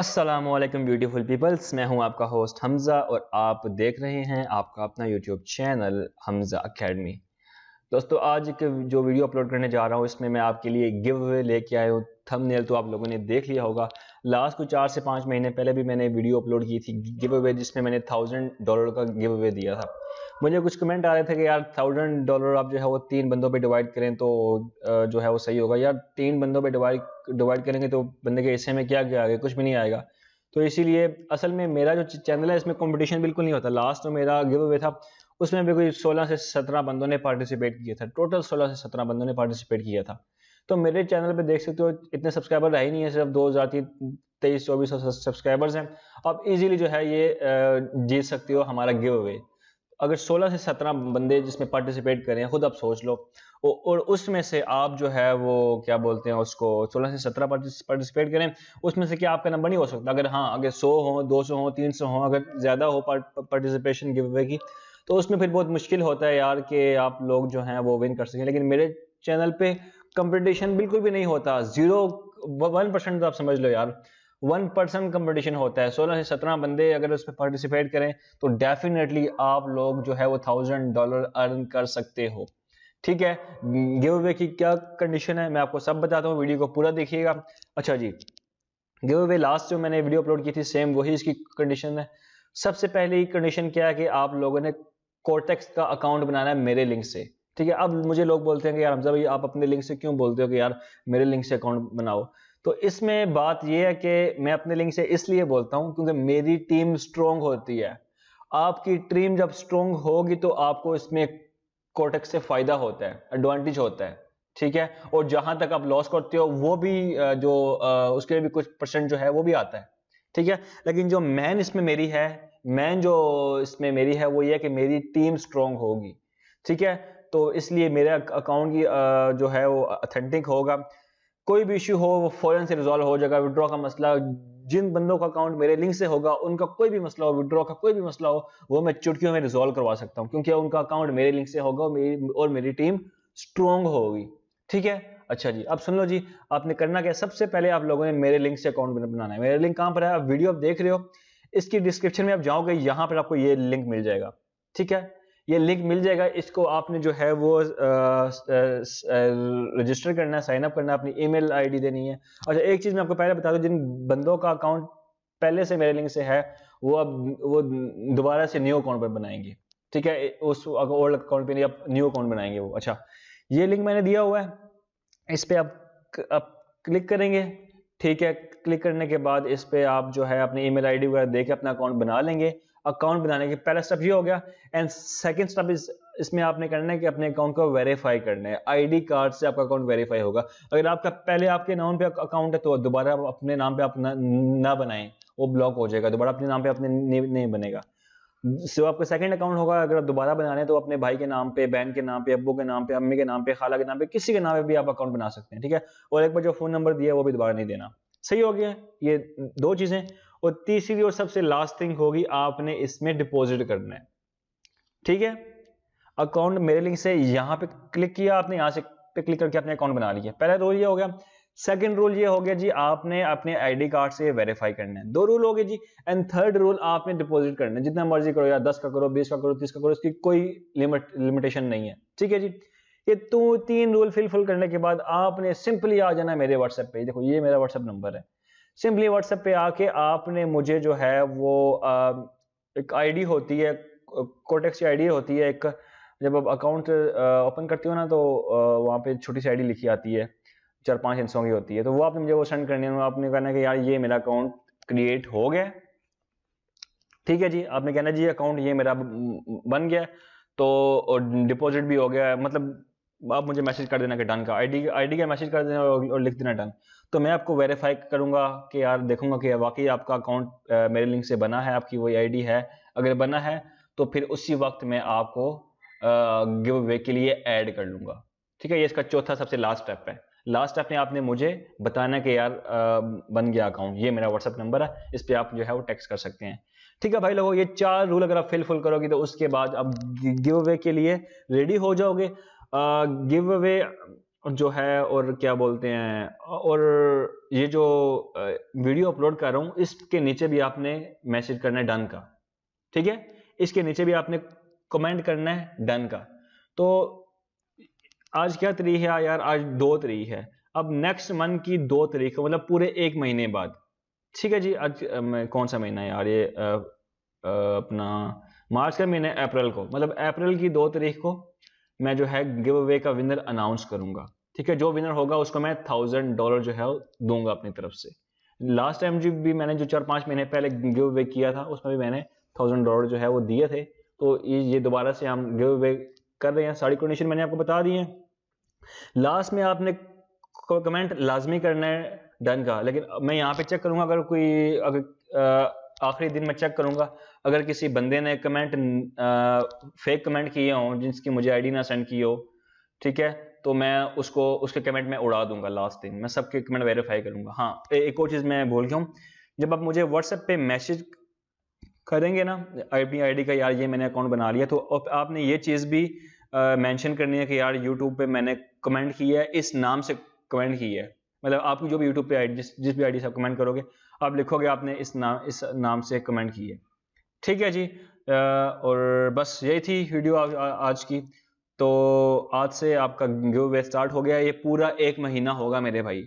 Aslam beautiful peoples मैं हूं आपका होस्ट हमज़ा और आप देख रहे हैं आपका अपना यूट्यूब चैनल हमज़ा अकेडमी दोस्तों आज के जो वीडियो अपलोड करने जा रहा हूं इसमें मैं आपके लिए गिव अवे लेके आया हूँ थंबनेल तो आप लोगों ने देख लिया होगा लास्ट को चार से पाँच महीने पहले भी मैंने वीडियो अपलोड की थी गिव अवे जिसमें मैंने थाउजेंड डॉलर का गिव अवे दिया था मुझे कुछ कमेंट आ रहे थे कि यार थाउजेंड डॉलर आप जो है वो तीन बंदों पे डिवाइड करें तो जो है वो सही होगा यार तीन बंदों पे डिवाइड डिवाइड करेंगे तो बंदे के हिस्से में क्या क्या आएगा कुछ भी नहीं आएगा तो इसीलिए असल में मेरा जो चैनल है इसमें कंपटीशन बिल्कुल नहीं होता लास्ट में मेरा गिव अवे था उसमें भी कोई सोलह से सत्रह बंदों ने पार्टिसिपेट किया था टोटल सोलह से सत्रह बंदों ने पार्टिसिपेट किया था तो मेरे चैनल पे देख सकते हो इतने सब्सक्राइबर रहे नहीं है सिर्फ दो हज़ार तीन तेईस चौबीस सब्सक्राइबर्स हैं आप इजीली जो है ये जीत सकते हो हमारा गिव अवे अगर 16 से 17 बंदे जिसमें पार्टिसिपेट करें खुद आप सोच लो और उसमें से आप जो है वो क्या बोलते हैं उसको 16 से 17 पार्टिसिपेट करें उसमें से क्या आपका नंबर नहीं हो सकता अगर हाँ अगर 100 हो 200 हो 300 हो अगर ज़्यादा हो पार्टिसिपेशन गिव अवे की तो उसमें फिर बहुत मुश्किल होता है यार कि आप लोग जो है वो विन कर सकें लेकिन मेरे चैनल पर कंपटिशन बिल्कुल भी नहीं होता जीरो वन परसेंट आप समझ लो यार वन पर्सन कंपटीशन होता है सोलह से सत्रह बंदे अगर उसमें पार्टिसिपेट करें तो डेफिनेटली आप लोग जो है वो थाउजेंड डॉलर अर्न कर सकते हो ठीक है गिव अवे की क्या कंडीशन है मैं आपको सब बताता हूँ वीडियो को पूरा देखिएगा अच्छा जी गिव अवे लास्ट जो मैंने वीडियो अपलोड की थी सेम वही इसकी कंडीशन है सबसे पहले कंडीशन क्या है कि आप लोगों ने कोटेक्स का अकाउंट बनाना है मेरे लिंक से ठीक है अब मुझे लोग बोलते हैं कि यार हमजा भाई आप अपने लिंक से क्यों बोलते हो कि यार मेरे लिंक से अकाउंट बनाओ तो इसमें बात यह है कि मैं अपने लिंक से इसलिए बोलता हूं क्योंकि मेरी टीम स्ट्रोंग होती है आपकी टीम जब स्ट्रोंग होगी तो आपको इसमें कोटक से फायदा होता है एडवांटेज होता है ठीक है और जहां तक आप लॉस करते हो वो भी जो उसके भी कुछ परसेंट जो है वो भी आता है ठीक है लेकिन जो मैन इसमें मेरी है मैन जो इसमें मेरी है वो ये कि मेरी टीम स्ट्रोंग होगी ठीक है तो इसलिए मेरा अकाउंट की जो है वो अथेंटिक होगा कोई भी इश्यू हो वो फॉरन से रिजॉल्व हो जाएगा विड्रॉ का मसला जिन बंदों का अकाउंट मेरे लिंक से होगा उनका कोई भी मसला हो विड्रॉ का कोई भी मसला हो वो मैं चुटकियों में रिजॉल्व करवा सकता हूँ क्योंकि उनका अकाउंट मेरे लिंक से होगा और मेरी टीम स्ट्रॉन्ग होगी ठीक है अच्छा जी अब सुन लो जी आपने करना क्या सबसे पहले आप लोगों ने मेरे लिंक से अकाउंट बनाना है मेरा लिंक कहाँ पर है आप वीडियो आप देख रहे हो इसकी डिस्क्रिप्शन में आप जाओगे यहाँ पर आपको ये लिंक मिल जाएगा ठीक है ये लिंक मिल जाएगा इसको आपने जो है वो रजिस्टर करना है साइन अप करना अपनी ईमेल आईडी देनी है अच्छा एक चीज़ मैं आपको पहले बता दूं जिन बंदों का अकाउंट पहले से मेरे लिंक से है वो अब वो दोबारा से न्यू अकाउंट पर बनाएंगे ठीक है उस ओल्ड अकाउंट पे नहीं अब न्यू अकाउंट बनाएंगे वो अच्छा ये लिंक मैंने दिया हुआ है इस पर आप, आप क्लिक करेंगे ठीक है क्लिक करने के बाद इस पर आप जो है अपनी ईमेल आईडी वगैरह देके अपना अकाउंट बना लेंगे अकाउंट बनाने के पहला स्टेप ये हो गया एंड सेकंड स्टेप इस इसमें आपने करना है कि अपने अकाउंट को वेरीफाई करना है आईडी कार्ड से आपका अकाउंट वेरीफाई होगा अगर आपका पहले आपके नाम पे अकाउंट है तो दोबारा अपने नाम पे आप ना, ना बनाएं वो ब्लॉक हो जाएगा दोबारा अपने नाम पे अपने नहीं बनेगा सिर्फ आपका सेकंड अकाउंट होगा अगर आप दोबारा बनाना है तो अपने भाई के नाम पे बहन के नाम पे अब्बू के नाम पे अम्मी के नाम पे खाला के नाम पे किसी के नाम पे भी आप अकाउंट बना सकते हैं ठीक है और एक बार जो फोन नंबर दिया वो भी दोबारा नहीं देना सही हो गया ये दो चीजें और तीसरी और सबसे लास्ट थिंग होगी आपने इसमें डिपॉजिट करना है ठीक है अकाउंट मेरे लिंक से यहां पे क्लिक किया आपने यहां से पे क्लिक करके अपने अकाउंट बना लिया पहला रोल ये हो गया सेकंड रूल ये हो गया जी आपने अपने आईडी कार्ड से वेरीफाई करना है दो रूल हो गए जी एंड थर्ड रूल आपने डिपॉजिट करना है जितना मर्जी करो यार दस का करो बीस का करो तीस का करो इसकी कोई लिमिट लिमिटेशन नहीं है ठीक है जी ये तो तीन रूल फिलफिल करने के बाद आपने सिंपली आ जाना मेरे व्हाट्सएप पे देखो ये मेरा व्हाट्सएप नंबर है सिंपली व्हाट्सएप पे आके आपने मुझे जो है वो आ, एक आईडी होती है कोटेक्स की आईडी होती है एक जब आप अकाउंट ओपन करती हो ना तो वहाँ पे छोटी सी आईडी लिखी आती है चार पांच इंसों की होती है तो वो आपने मुझे वो सेंड करनी है आपने कहना है कि यार ये मेरा अकाउंट क्रिएट हो गया ठीक है जी आपने कहना जी अकाउंट ये मेरा बन गया तो डिपॉजिट भी हो गया मतलब आप मुझे मैसेज कर देना कि डन का आईडी आईडी का मैसेज कर देना और लिख देना डन तो मैं आपको वेरीफाई करूंगा कि यार देखूंगा कि वाकई आपका अकाउंट मेरे लिंक से बना है आपकी वही आईडी है अगर बना है तो फिर उसी वक्त मैं आपको गिव अवे के लिए ऐड कर लूंगा ठीक है ये इसका चौथा सबसे लास्ट स्टेप है लास्ट स्टेप में आपने मुझे बताना कि यार आ, बन गया अकाउंट ये मेरा व्हाट्सअप नंबर है इस पर आप जो है वो टेक्स कर सकते हैं ठीक है भाई लोगों ये चार रूल अगर आप फिलफुल करोगे तो उसके बाद आप गिव अवे के लिए रेडी हो जाओगे गिव अवे जो है और क्या बोलते हैं और ये जो वीडियो अपलोड कर रहा हूँ इसके नीचे भी आपने मैसेज करना है डन का ठीक है इसके नीचे भी आपने कमेंट करना है डन का तो आज क्या तरीक है यार आज दो तरीक है अब नेक्स्ट मंथ की दो तरीक मतलब पूरे एक महीने बाद ठीक है जी आज कौन सा महीना है यार ये आ, आ, अपना मार्च का महीना अप्रैल को मतलब अप्रैल की दो तारीख को मैं जो है गिव अवे का विनर अनाउंस करूंगा ठीक है जो विनर होगा उसको मैं थाउजेंड डॉलर जो है दूंगा अपनी तरफ से लास्ट टाइम जो भी मैंने जो चार पांच महीने पहले गिव अवे किया था उसमें भी मैंने थाउजेंड डॉलर जो है वो दिए थे तो ये दोबारा से हम गिव अवे कर रहे हैं सारी कंडीशन मैंने आपको बता दी है लास्ट में आपने कमेंट लाजमी करना है डन का लेकिन मैं यहाँ पे चेक करूंगा अगर कोई अगर आखिरी दिन मैं चेक करूंगा अगर किसी बंदे ने कमेंट फेक कमेंट किए हो जिसकी मुझे आईडी ना सेंड की हो ठीक है तो मैं उसको उसके कमेंट में उड़ा दूंगा लास्ट दिन मैं सबके कमेंट वेरीफाई करूंगा हाँ एक और चीज़ मैं भूल गया हूँ जब आप मुझे व्हाट्सएप पे मैसेज करेंगे ना अपनी डी का यार ये मैंने अकाउंट बना लिया तो आपने ये चीज़ भी मैंशन करनी है कि यार यूट्यूब पे मैंने कमेंट किया है इस नाम से कमेंट किया है मतलब आपको जो भी यूट्यूब पे आई जिस जिस भी आई से आप कमेंट करोगे आप लिखोगे आपने इस नाम इस नाम से कमेंट की है ठीक है जी आ, और बस यही थी वीडियो आ, आ, आज की तो आज से आपका गिव वे स्टार्ट हो गया ये पूरा एक महीना होगा मेरे भाई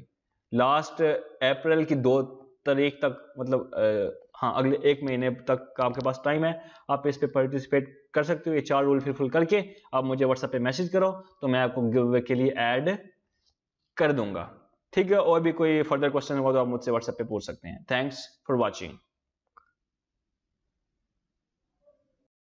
लास्ट अप्रैल की दो तारीख तक मतलब हाँ अगले एक महीने तक का आपके पास टाइम है आप इस पे पार्टिसिपेट कर सकते हो ये चार रूल फिलफुल करके आप मुझे व्हाट्सएप पे मैसेज करो तो मैं आपको गिव वे के लिए ऐड कर दूंगा ठीक है और भी कोई फर्दर क्वेश्चन होगा तो आप मुझसे व्हाट्सएप पे पूछ सकते हैं थैंक्स फॉर वॉचिंग